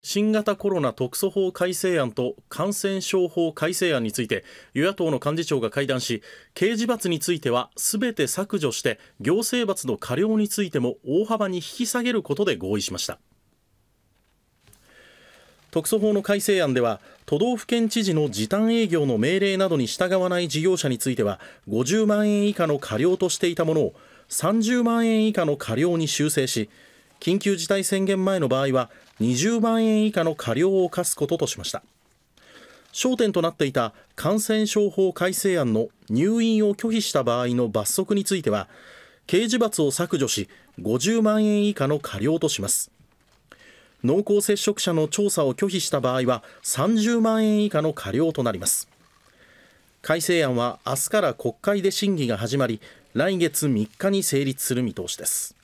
新型コロナ特措法改正案と感染症法改正案について与野党の幹事長が会談し刑事罰についてはすべて削除して行政罰の過料についても大幅に引き下げることで合意しました特措法の改正案では都道府県知事の時短営業の命令などに従わない事業者については50万円以下の過料としていたものを30万円以下の過料に修正し緊急事態宣言前の場合は20万円以下の過料を課すこととしました焦点となっていた感染症法改正案の入院を拒否した場合の罰則については刑事罰を削除し50万円以下の過料とします濃厚接触者の調査を拒否した場合は30万円以下の過料となります改正案は明日から国会で審議が始まり来月3日に成立する見通しです